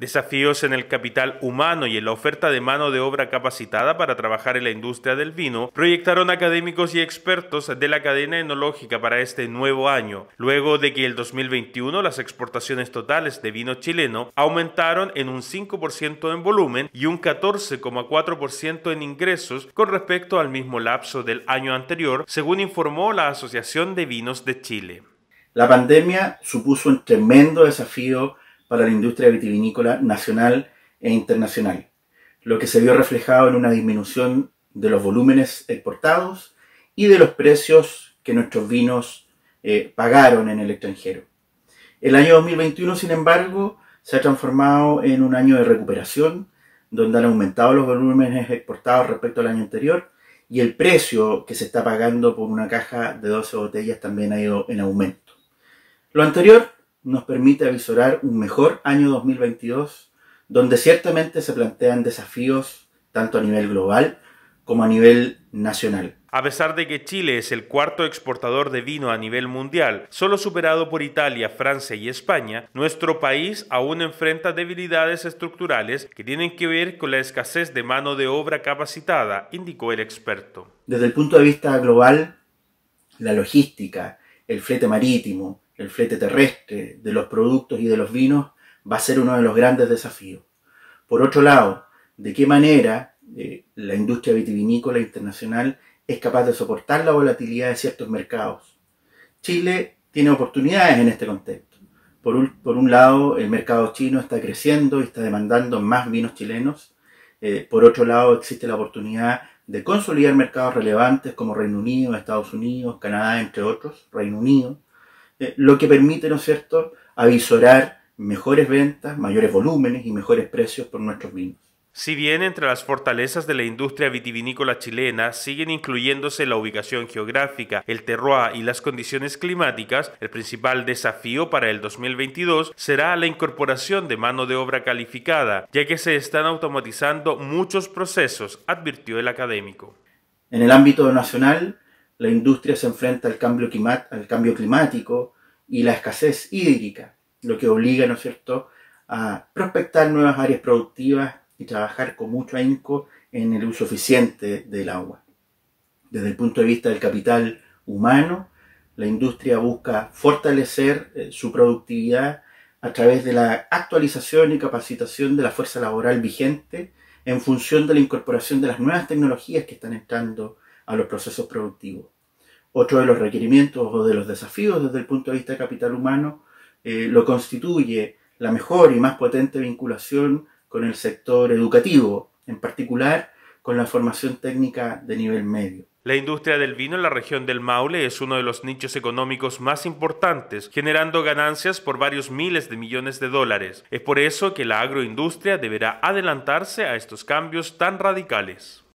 Desafíos en el capital humano y en la oferta de mano de obra capacitada para trabajar en la industria del vino proyectaron académicos y expertos de la cadena enológica para este nuevo año, luego de que el 2021 las exportaciones totales de vino chileno aumentaron en un 5% en volumen y un 14,4% en ingresos con respecto al mismo lapso del año anterior, según informó la Asociación de Vinos de Chile. La pandemia supuso un tremendo desafío para la industria vitivinícola nacional e internacional, lo que se vio reflejado en una disminución de los volúmenes exportados y de los precios que nuestros vinos eh, pagaron en el extranjero. El año 2021, sin embargo, se ha transformado en un año de recuperación, donde han aumentado los volúmenes exportados respecto al año anterior y el precio que se está pagando por una caja de 12 botellas también ha ido en aumento. Lo anterior nos permite avisorar un mejor año 2022, donde ciertamente se plantean desafíos tanto a nivel global como a nivel nacional. A pesar de que Chile es el cuarto exportador de vino a nivel mundial, solo superado por Italia, Francia y España, nuestro país aún enfrenta debilidades estructurales que tienen que ver con la escasez de mano de obra capacitada, indicó el experto. Desde el punto de vista global, la logística, el flete marítimo, el flete terrestre de los productos y de los vinos va a ser uno de los grandes desafíos. Por otro lado, de qué manera eh, la industria vitivinícola internacional es capaz de soportar la volatilidad de ciertos mercados. Chile tiene oportunidades en este contexto. Por un, lado, el mercado chino está creciendo y está demandando más vinos chilenos. Eh, por otro lado, existe la oportunidad de consolidar mercados relevantes como Reino Unido, Estados Unidos, Canadá, entre otros, Reino Unido, eh, lo que permite, ¿no es cierto?, avisorar mejores ventas, mayores volúmenes y mejores precios por nuestros vinos. Si bien entre las fortalezas de la industria vitivinícola chilena siguen incluyéndose la ubicación geográfica, el terroir y las condiciones climáticas, el principal desafío para el 2022 será la incorporación de mano de obra calificada, ya que se están automatizando muchos procesos, advirtió el académico. En el ámbito nacional, la industria se enfrenta al cambio, climático y la escasez hídrica, lo que obliga, ¿no es cierto?, a prospectar nuevas áreas productivas y trabajar con mucho ahínco en el uso eficiente del agua. Desde el punto de vista del capital humano, la industria busca fortalecer eh, su productividad a través de la actualización y capacitación de la fuerza laboral vigente en función de la incorporación de las nuevas tecnologías que están entrando a los procesos productivos. Otro de los requerimientos o de los desafíos desde el punto de vista capital humano eh, lo constituye la mejor y más potente vinculación con el sector educativo, en particular con la formación técnica de nivel medio. La industria del vino en la región del Maule es uno de los nichos económicos más importantes, generando ganancias por varios miles de millones de dólares. Es por eso que la agroindustria deberá adelantarse a estos cambios tan radicales.